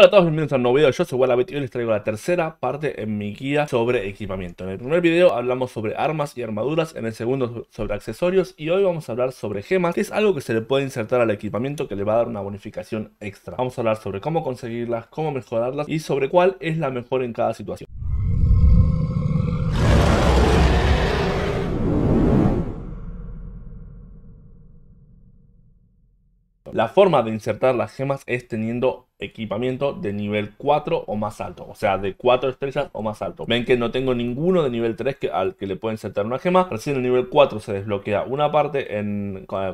Hola a todos, bienvenidos a un nuevo video, yo soy Wallabit y hoy les traigo la tercera parte en mi guía sobre equipamiento. En el primer video hablamos sobre armas y armaduras, en el segundo sobre accesorios y hoy vamos a hablar sobre gemas, que es algo que se le puede insertar al equipamiento que le va a dar una bonificación extra. Vamos a hablar sobre cómo conseguirlas, cómo mejorarlas y sobre cuál es la mejor en cada situación. La forma de insertar las gemas es teniendo equipamiento de nivel 4 o más alto, o sea, de 4 estrellas o más alto. Ven que no tengo ninguno de nivel 3 al que le pueden insertar una gema. Recién en nivel 4 se desbloquea una parte,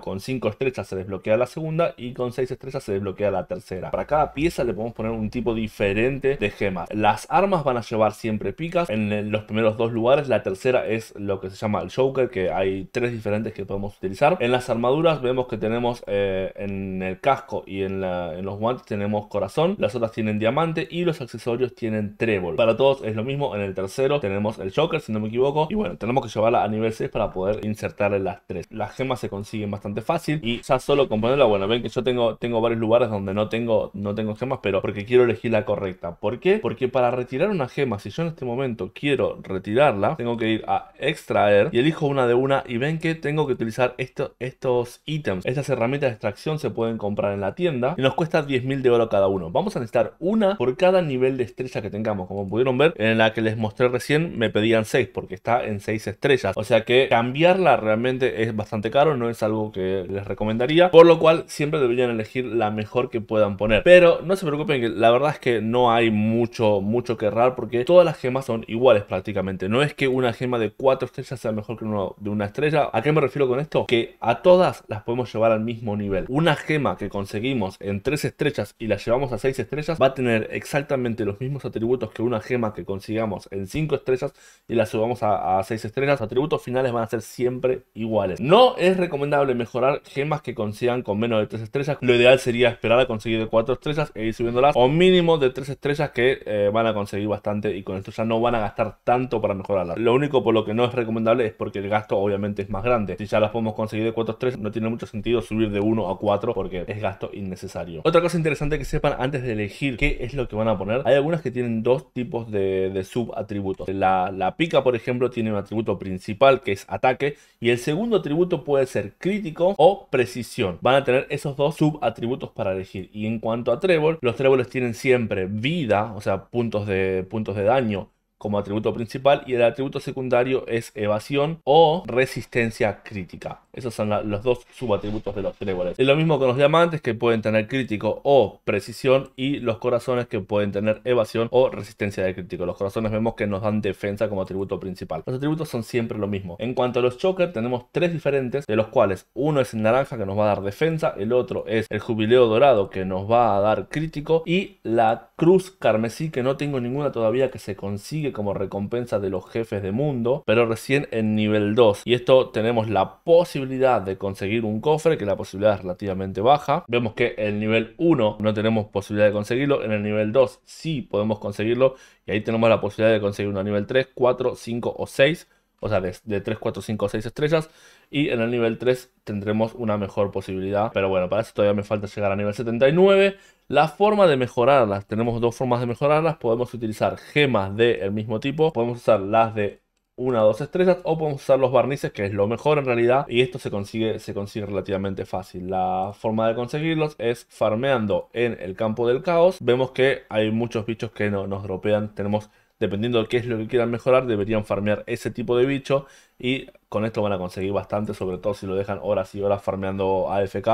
con 5 estrellas se desbloquea la segunda y con 6 estrellas se desbloquea la tercera. Para cada pieza le podemos poner un tipo diferente de gema. Las armas van a llevar siempre picas en los primeros dos lugares, la tercera es lo que se llama el Joker, que hay tres diferentes que podemos utilizar. En las armaduras vemos que tenemos eh, en el casco y en, en los guantes tenemos corazón, las otras tienen diamante y los accesorios tienen trébol. Para todos es lo mismo, en el tercero tenemos el Joker, si no me equivoco, y bueno, tenemos que llevarla a nivel 6 para poder insertarle las tres. Las gemas se consiguen bastante fácil y ya solo con ponerla, bueno, ven que yo tengo, tengo varios lugares donde no tengo, no tengo gemas, pero porque quiero elegir la correcta. ¿Por qué? Porque para retirar una gema, si yo en este momento quiero retirarla, tengo que ir a extraer y elijo una de una y ven que tengo que utilizar estos ítems. Estas herramientas de extracción se pueden comprar en la tienda y nos cuesta 10.000 de oro cada uno. Vamos a necesitar una por cada nivel de estrella que tengamos. Como pudieron ver, en la que les mostré recién me pedían 6 porque está en 6 estrellas. O sea que cambiarla realmente es bastante caro, no es algo que les recomendaría. Por lo cual siempre deberían elegir la mejor que puedan poner. Pero no se preocupen, que la verdad es que no hay mucho, mucho que errar porque todas las gemas son iguales prácticamente. No es que una gema de 4 estrellas sea mejor que una de una estrella. ¿A qué me refiero con esto? Que a todas las podemos llevar al mismo nivel. Una gema que conseguimos en 3 estrellas y la lleva vamos a 6 estrellas, va a tener exactamente los mismos atributos que una gema que consigamos en 5 estrellas y la subamos a, a 6 estrellas. atributos finales van a ser siempre iguales. No es recomendable mejorar gemas que consigan con menos de 3 estrellas. Lo ideal sería esperar a conseguir de 4 estrellas e ir subiéndolas. O mínimo de 3 estrellas que eh, van a conseguir bastante y con esto ya no van a gastar tanto para mejorarlas. Lo único por lo que no es recomendable es porque el gasto obviamente es más grande. Si ya las podemos conseguir de 4 estrellas no tiene mucho sentido subir de 1 a 4 porque es gasto innecesario. Otra cosa interesante que se antes de elegir qué es lo que van a poner. Hay algunas que tienen dos tipos de, subatributos. La, pica, por ejemplo, tiene un atributo principal que es ataque y el segundo atributo puede ser crítico o precisión. Van a tener esos dos subatributos para elegir. Y en cuanto a trébol, los tréboles tienen siempre vida, o sea, puntos de, puntos de daño como atributo principal y el atributo secundario es evasión o resistencia crítica. Esos son los dos subatributos de los tréboles. Es lo mismo con los diamantes que pueden tener crítico o precisión y los corazones que pueden tener evasión o resistencia de crítico. Los corazones vemos que nos dan defensa como atributo principal. Los atributos son siempre lo mismo. En cuanto a los choker tenemos tres diferentes de los cuales uno es el naranja que nos va a dar defensa, el otro es el jubileo dorado que nos va a dar crítico y la cruz carmesí que no tengo ninguna todavía que se consigue como recompensa de los jefes de mundo pero recién en nivel 2 y esto tenemos la posibilidad de conseguir un cofre, que la posibilidad es relativamente baja. Vemos que el nivel 1 no tenemos posibilidad de conseguirlo, en el nivel 2 sí podemos conseguirlo y ahí tenemos la posibilidad de conseguir uno a nivel 3, 4, 5 o 6 o sea, de, 3, 4, 5, o 6 estrellas. Y en el nivel 3 tendremos una mejor posibilidad. Pero bueno, para eso todavía me falta llegar a nivel 79. La forma de mejorarlas, tenemos dos formas de mejorarlas. Podemos utilizar gemas del el mismo tipo. Podemos usar las de una o dos estrellas o podemos usar los barnices que es lo mejor en realidad y esto se consigue, se consigue relativamente fácil la forma de conseguirlos es farmeando en el campo del caos vemos que hay muchos bichos que no, nos dropean tenemos dependiendo de qué es lo que quieran mejorar deberían farmear ese tipo de bicho y con esto van a conseguir bastante sobre todo si lo dejan horas y horas farmeando AFK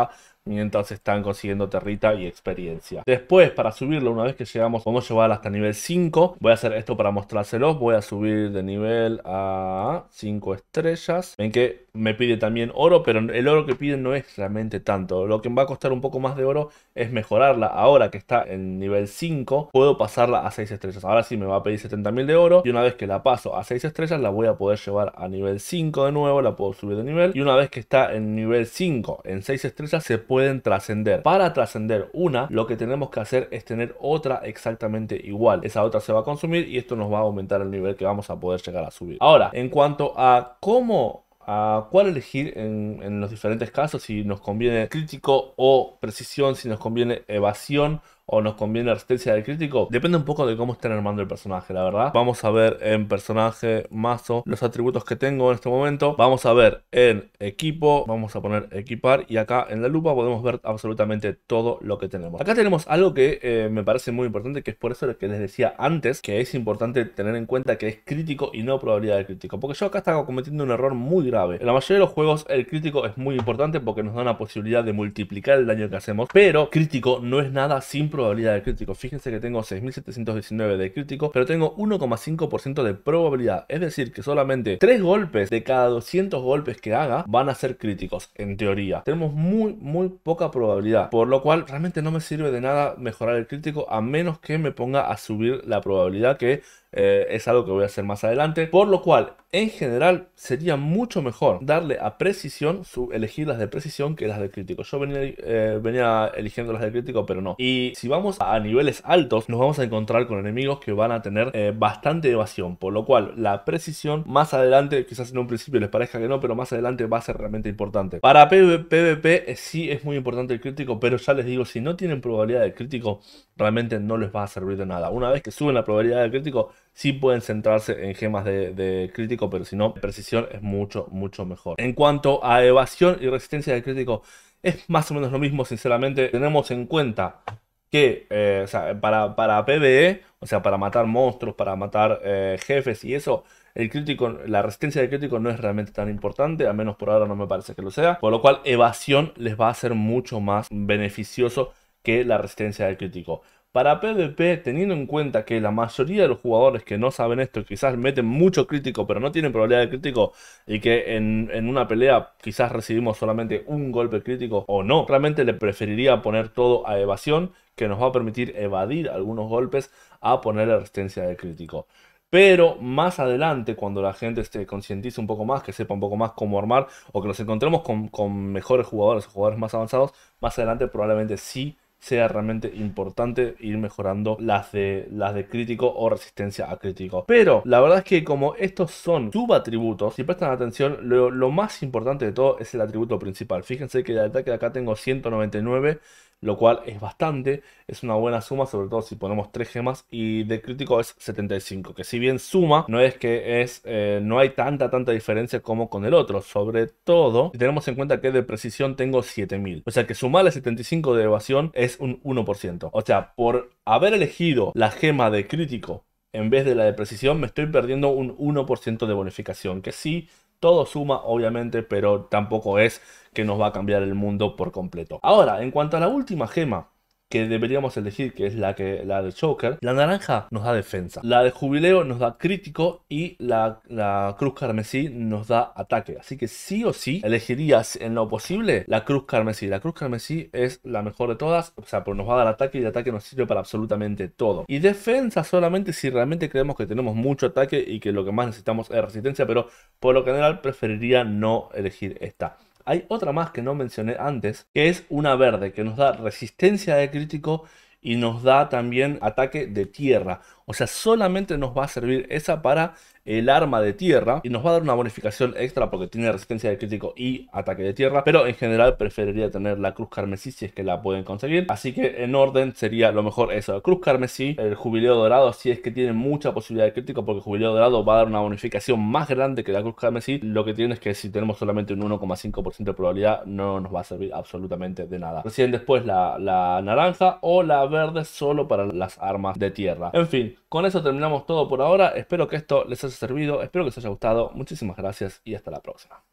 mientras están consiguiendo territa y experiencia. Después, para subirlo, una vez que llegamos, vamos a llevarla hasta nivel 5. Voy a hacer esto para mostrárselos. Voy a subir de nivel a 5 estrellas. Ven que me pide también oro, pero el oro que piden no es realmente tanto. Lo que me va a costar un poco más de oro es mejorarla. Ahora que está en nivel 5, puedo pasarla a 6 estrellas. Ahora sí me va a pedir 70.000 de oro. Y una vez que la paso a 6 estrellas, la voy a poder llevar a nivel 5 de nuevo. La puedo subir de nivel. Y una vez que está en nivel 5, en 6 estrellas, se pueden trascender. Para trascender una, lo que tenemos que hacer es tener otra exactamente igual. Esa otra se va a consumir y esto nos va a aumentar el nivel que vamos a poder llegar a subir. Ahora, en cuanto a cómo a cuál elegir en, en, los diferentes casos, si nos conviene crítico o precisión, si nos conviene evasión o nos conviene la resistencia del crítico, depende un poco de cómo estén armando el personaje, la verdad. Vamos a ver en personaje, mazo, los atributos que tengo en este momento. Vamos a ver en equipo, vamos a poner equipar y acá en la lupa podemos ver absolutamente todo lo que tenemos. Acá tenemos algo que eh, me parece muy importante, que es por eso que les decía antes, que es importante tener en cuenta que es crítico y no probabilidad de crítico. Porque yo acá estaba cometiendo un error muy grave. En la mayoría de los juegos el crítico es muy importante porque nos da una posibilidad de multiplicar el daño que hacemos, pero crítico no es nada sin probabilidad probabilidad de crítico. Fíjense que tengo 6719 de crítico, pero tengo 1,5% de probabilidad. Es decir, que solamente 3 golpes de cada 200 golpes que haga van a ser críticos, en teoría. Tenemos muy, muy poca probabilidad. Por lo cual, realmente no me sirve de nada mejorar el crítico a menos que me ponga a subir la probabilidad que eh, es algo que voy a hacer más adelante. Por lo cual, en general, sería mucho mejor darle a precisión, elegir las de precisión que las de crítico. Yo eh, venía, eligiendo las de crítico, pero no. Y si vamos a, niveles altos, nos vamos a encontrar con enemigos que van a tener eh, bastante evasión. Por lo cual, la precisión más adelante, quizás en un principio les parezca que no, pero más adelante va a ser realmente importante. Para PvP sí es muy importante el crítico, pero ya les digo, si no tienen probabilidad de crítico, realmente no les va a servir de nada. Una vez que suben la probabilidad de crítico, sí pueden centrarse en gemas de, crítico, pero si no, precisión es mucho, mucho mejor. En cuanto a evasión y resistencia de crítico, es más o menos lo mismo, sinceramente. Tenemos en cuenta que eh, para, para PvE, o sea, para matar monstruos, para matar eh, jefes y eso, el crítico, la resistencia de crítico no es realmente tan importante, al menos por ahora no me parece que lo sea, por lo cual evasión les va a ser mucho más beneficioso que la resistencia del crítico. Para PvP, teniendo en cuenta que la mayoría de los jugadores que no saben esto, quizás meten mucho crítico, pero no tienen probabilidad de crítico, y que en, una pelea quizás recibimos solamente un golpe crítico o no, realmente le preferiría poner todo a evasión, que nos va a permitir evadir algunos golpes, a poner la resistencia de crítico. Pero más adelante, cuando la gente se concientice un poco más, que sepa un poco más cómo armar, o que nos encontremos con, con mejores jugadores o jugadores más avanzados, más adelante probablemente sí sea realmente importante ir mejorando las de, las de crítico o resistencia a crítico. Pero la verdad es que como estos son subatributos, si prestan atención, lo, lo más importante de todo es el atributo principal. Fíjense que de ataque acá tengo 199 lo cual es bastante, es una buena suma, sobre todo si ponemos 3 gemas, y de crítico es 75, que si bien suma, no es que es, eh, no hay tanta, tanta diferencia como con el otro, sobre todo si tenemos en cuenta que de precisión tengo 7000, o sea que sumarle 75 de evasión es un 1%, o sea, por haber elegido la gema de crítico en vez de la de precisión, me estoy perdiendo un 1% de bonificación, que sí todo suma, obviamente, pero tampoco es que nos va a cambiar el mundo por completo. Ahora, en cuanto a la última gema, que deberíamos elegir, que es la, que, la de choker, la naranja nos da defensa, la de jubileo nos da crítico y la, la cruz carmesí nos da ataque. Así que sí o sí elegirías en lo posible la cruz carmesí. La cruz carmesí es la mejor de todas, o sea, pues nos va a dar ataque y el ataque nos sirve para absolutamente todo. Y defensa solamente si realmente creemos que tenemos mucho ataque y que lo que más necesitamos es resistencia, pero por lo general preferiría no elegir esta. Hay otra más que no mencioné antes, que es una verde, que nos da resistencia de crítico y nos da también ataque de tierra. O sea, solamente nos va a servir esa para el arma de tierra y nos va a dar una bonificación extra porque tiene resistencia de crítico y ataque de tierra, pero en general preferiría tener la cruz carmesí si es que la pueden conseguir, así que en orden sería lo mejor eso, cruz carmesí, el jubileo dorado si es que tiene mucha posibilidad de crítico porque jubileo dorado va a dar una bonificación más grande que la cruz carmesí, lo que tiene es que si tenemos solamente un 1,5% de probabilidad no nos va a servir absolutamente de nada. Recién después la, la naranja o la verde solo para las armas de tierra. En fin, con eso terminamos todo por ahora. Espero que esto les haya servido, espero que les haya gustado. Muchísimas gracias y hasta la próxima.